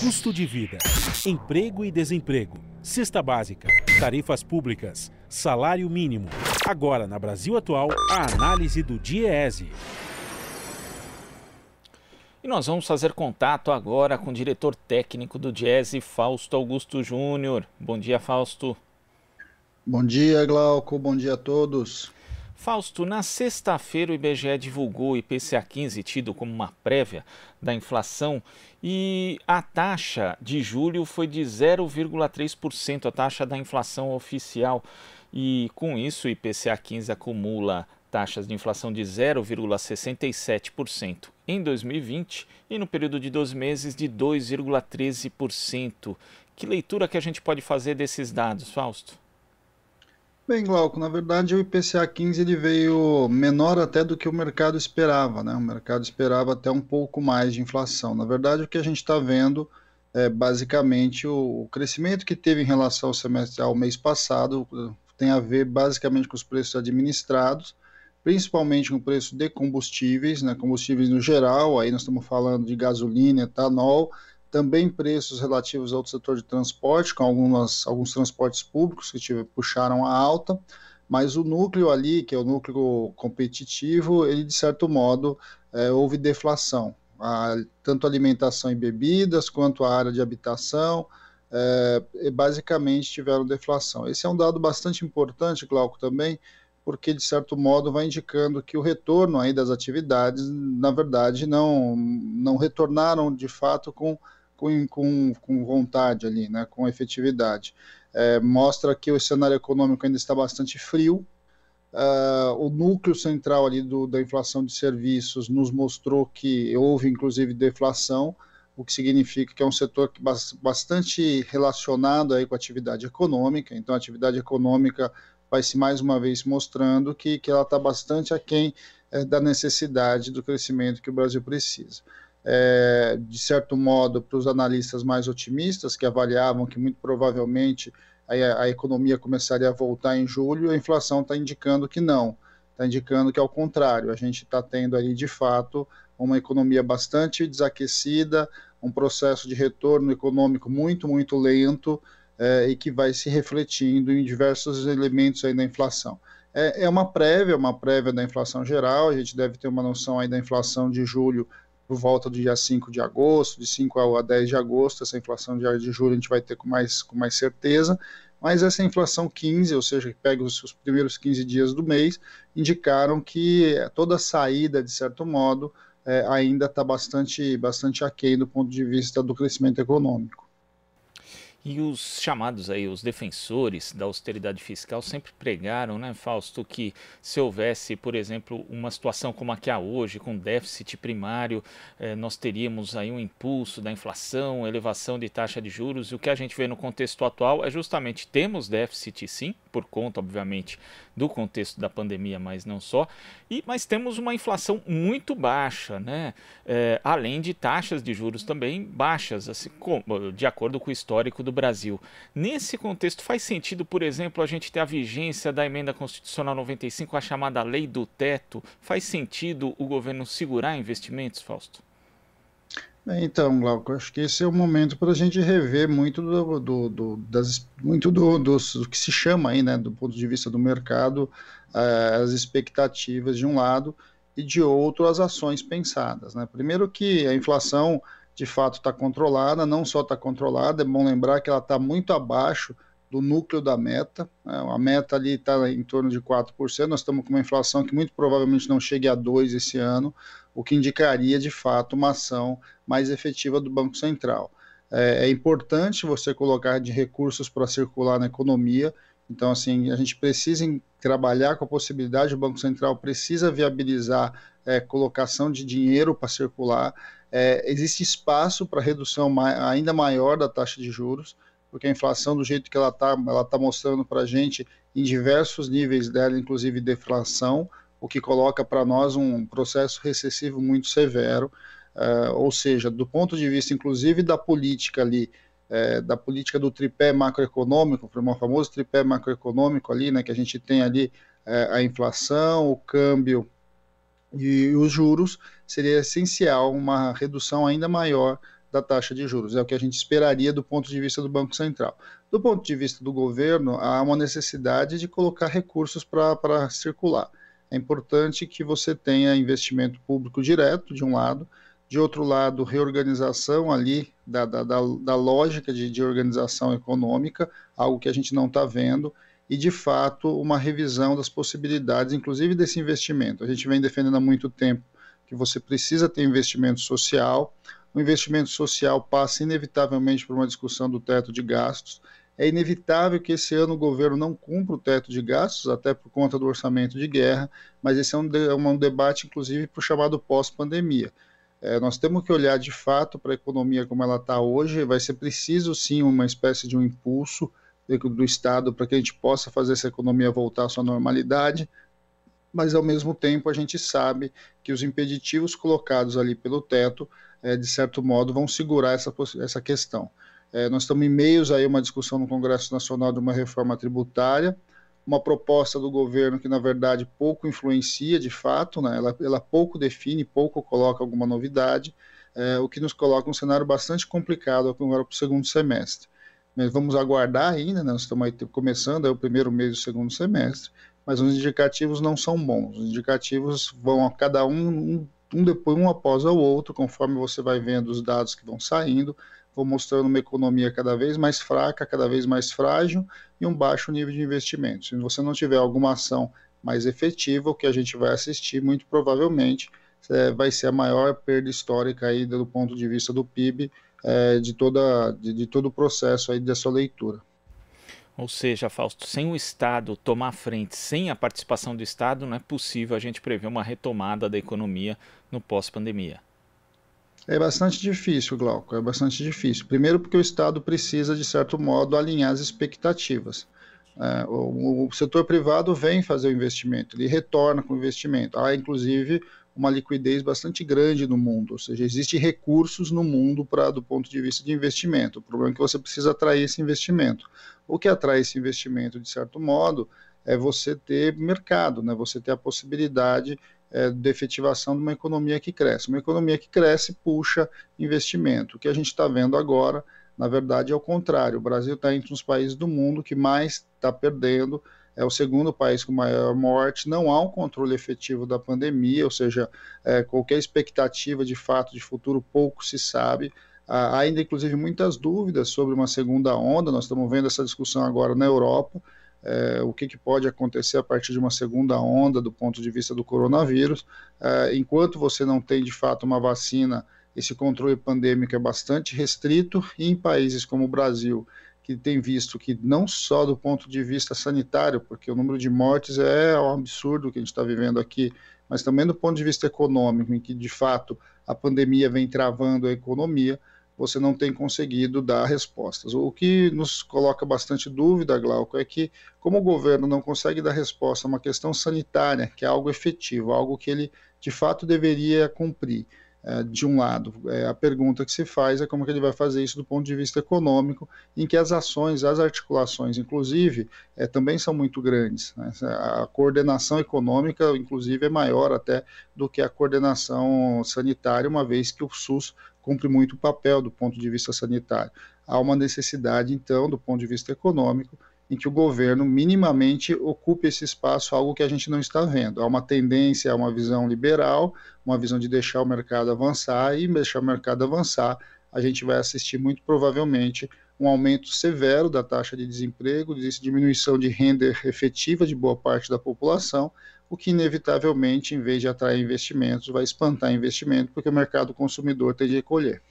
Custo de vida, emprego e desemprego, cesta básica, tarifas públicas, salário mínimo. Agora, na Brasil Atual, a análise do DIEESE. E nós vamos fazer contato agora com o diretor técnico do DIEESE, Fausto Augusto Júnior. Bom dia, Fausto. Bom dia, Glauco. Bom dia a todos. Fausto, na sexta-feira o IBGE divulgou o IPCA 15, tido como uma prévia da inflação, e a taxa de julho foi de 0,3%, a taxa da inflação oficial. E com isso o IPCA 15 acumula taxas de inflação de 0,67% em 2020 e no período de 12 meses de 2,13%. Que leitura que a gente pode fazer desses dados, Fausto? Bem, Glauco, na verdade o IPCA 15 ele veio menor até do que o mercado esperava, né? O mercado esperava até um pouco mais de inflação. Na verdade, o que a gente está vendo é basicamente o, o, crescimento que teve em relação ao semestre ao mês passado tem a ver basicamente com os preços administrados, principalmente com o preço de combustíveis, né? Combustíveis no geral, aí nós estamos falando de gasolina, etanol também preços relativos ao setor de transporte, com algumas, alguns transportes públicos que tive, puxaram a alta, mas o núcleo ali, que é o núcleo competitivo, ele de certo modo é, houve deflação. A, tanto alimentação e bebidas, quanto a área de habitação, é, basicamente tiveram deflação. Esse é um dado bastante importante, Glauco, também, porque de certo modo vai indicando que o retorno aí das atividades, na verdade, não, não retornaram de fato com com, com, com vontade ali, né, com efetividade. É, mostra que o cenário econômico ainda está bastante frio. Uh, o núcleo central ali do, da inflação de serviços nos mostrou que houve inclusive deflação, o que significa que é um setor bastante relacionado aí com a atividade econômica. Então, a atividade econômica vai se mais uma vez mostrando que, que ela está bastante aquém é, da necessidade do crescimento que o Brasil precisa é, de certo modo, para os analistas mais otimistas, que avaliavam que muito provavelmente a, a economia começaria a voltar em julho, a inflação está indicando que não, está indicando que, ao contrário, a gente está tendo ali, de fato, uma economia bastante desaquecida, um processo de retorno econômico muito, muito lento é, e que vai se refletindo em diversos elementos aí da inflação. É, é, uma prévia, uma prévia da inflação geral, a gente deve ter uma noção aí da inflação de julho por volta do dia 5 de agosto, de 5 a 10 de agosto, essa inflação de, juros a gente vai ter com mais, com mais certeza, mas essa inflação 15, ou seja, que pega os, os primeiros 15 dias do mês, indicaram que eh, toda saída, de certo modo, é, ainda está bastante, bastante aquém do ponto de vista do crescimento econômico. E os chamados aí, os defensores da austeridade fiscal sempre pregaram, né, Fausto, que se houvesse, por exemplo, uma situação como a que há hoje, com déficit primário, eh, nós teríamos aí um impulso da inflação, elevação de taxa de juros. E o que a gente vê no contexto atual é justamente temos déficit sim, por conta, obviamente, do contexto da pandemia, mas não só, e, mas temos uma inflação muito baixa, né? Eh, além de taxas de juros também baixas, assim, com, de acordo com o histórico do Brasil. Nesse contexto, faz sentido, por exemplo, a gente ter a vigência da emenda constitucional 95, a chamada lei do teto? Faz sentido o governo segurar investimentos, Fausto? Então, Glauco, acho que esse é o momento para a gente rever muito do, do, do das, muito do, do, do, que se chama aí, né, do ponto de vista do mercado, eh, as expectativas de um lado e de outro as ações pensadas. Né? Primeiro que a inflação de fato está controlada, não só está controlada, é bom lembrar que ela está muito abaixo do núcleo da meta, né? a meta ali está em torno de 4%, nós estamos com uma inflação que muito provavelmente não chegue a 2% esse ano, o que indicaria de fato uma ação mais efetiva do Banco Central. É, é importante você colocar de recursos para circular na economia, então assim, a gente precisa trabalhar com a possibilidade, o Banco Central precisa viabilizar é, colocação de dinheiro para circular. É, existe espaço para redução ma ainda maior da taxa de juros, porque a inflação, do jeito que ela está ela está mostrando para a gente, em diversos níveis dela, inclusive deflação, o que coloca para nós um processo recessivo muito severo. Uh, ou seja, do ponto de vista, inclusive, da política ali é, da política do tripé macroeconômico, o famoso tripé macroeconômico ali, né, que a gente tem ali é, a inflação, o câmbio e os juros, seria essencial uma redução ainda maior da taxa de juros. É o que a gente esperaria do ponto de vista do Banco Central. Do ponto de vista do governo, há uma necessidade de colocar recursos para circular. É importante que você tenha investimento público direto, de um lado, de outro lado, reorganização ali da, da, da, da lógica de, de, organização econômica, algo que a gente não está vendo, e de fato uma revisão das possibilidades, inclusive desse investimento. A gente vem defendendo há muito tempo que você precisa ter investimento social. O investimento social passa inevitavelmente por uma discussão do teto de gastos. É inevitável que esse ano o governo não cumpra o teto de gastos, até por conta do orçamento de guerra, mas esse é um, é um debate, inclusive, para o chamado pós-pandemia é, nós temos que olhar de fato para a economia como ela está hoje. Vai ser preciso sim uma espécie de um impulso do Estado para que a gente possa fazer essa economia voltar à sua normalidade. Mas ao mesmo tempo a gente sabe que os impeditivos colocados ali pelo teto, é, de certo modo, vão segurar essa, essa questão. É, nós estamos em meios aí uma discussão no Congresso Nacional de uma reforma tributária uma proposta do governo que, na verdade, pouco influencia de fato, né? ela, ela pouco define, pouco coloca alguma novidade, é, o que nos coloca um cenário bastante complicado agora para o segundo semestre. Mas vamos aguardar ainda, né? nós estamos começando é o primeiro mês do segundo semestre, mas os indicativos não são bons. Os indicativos vão a cada um, um, um depois, um após o outro, conforme você vai vendo os dados que vão saindo, ou mostrando uma economia cada vez mais fraca, cada vez mais frágil e um baixo nível de investimento. Se você não tiver alguma ação mais efetiva, o que a gente vai assistir muito provavelmente é, vai ser a maior perda histórica aí do ponto de vista do PIB é, de, toda, de, de todo o processo aí dessa leitura. Ou seja, Fausto, sem o Estado tomar frente, sem a participação do Estado, não é possível a gente prever uma retomada da economia no pós-pandemia. É bastante difícil, Glauco, é bastante difícil. Primeiro, porque o Estado precisa, de certo modo, alinhar as expectativas. É, o, setor privado vem fazer o investimento, ele retorna com o investimento. Há, inclusive, uma liquidez bastante grande no mundo, ou seja, existem recursos no mundo para do ponto de vista de investimento. O problema é que você precisa atrair esse investimento. O que atrai esse investimento, de certo modo, é você ter mercado, né? você ter a possibilidade é, de efetivação de uma economia que cresce. Uma economia que cresce puxa investimento. O que a gente está vendo agora, na verdade, é o contrário. O Brasil está entre os países do mundo que mais está perdendo é o segundo país com maior morte, não há um controle efetivo da pandemia, ou seja, é, qualquer expectativa de fato de futuro pouco se sabe. Há ainda, inclusive, muitas dúvidas sobre uma segunda onda, nós estamos vendo essa discussão agora na Europa, é, o que, que, pode acontecer a partir de uma segunda onda do ponto de vista do coronavírus. É, enquanto você não tem de fato uma vacina, esse controle pandêmico é bastante restrito e em países como o Brasil, que tem visto que não só do ponto de vista sanitário, porque o número de mortes é um absurdo que a gente está vivendo aqui, mas também do ponto de vista econômico, em que de fato a pandemia vem travando a economia você não tem conseguido dar respostas. O que nos coloca bastante dúvida, Glauco, é que, como o governo não consegue dar resposta a uma questão sanitária, que é algo efetivo, algo que ele de fato deveria cumprir, é, de um lado, é, a pergunta que se faz é como que ele vai fazer isso do ponto de vista econômico, em que as ações, as articulações, inclusive, é, também são muito grandes. Né? A coordenação econômica, inclusive, é maior até do que a coordenação sanitária, uma vez que o SUS cumpre muito o papel do ponto de vista sanitário. Há uma necessidade, então, do ponto de vista econômico, em que o governo minimamente ocupe esse espaço, algo que a gente não está vendo. Há uma tendência, há uma visão liberal, uma visão de deixar o mercado avançar, e deixar o mercado avançar, a gente vai assistir muito provavelmente um aumento severo da taxa de desemprego, diminuição de renda efetiva de boa parte da população, o que inevitavelmente, em vez de atrair investimentos, vai espantar investimento, porque o mercado consumidor tem de recolher.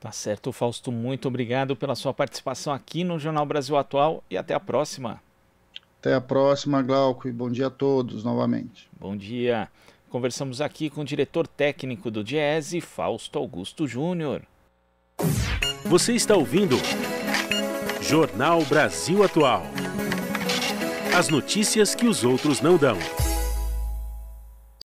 Tá certo, Fausto. Muito obrigado pela sua participação aqui no Jornal Brasil Atual e até a próxima. Até a próxima, Glauco, e bom dia a todos novamente. Bom dia. Conversamos aqui com o diretor técnico do Diese, Fausto Augusto Júnior. Você está ouvindo Jornal Brasil Atual as notícias que os outros não dão.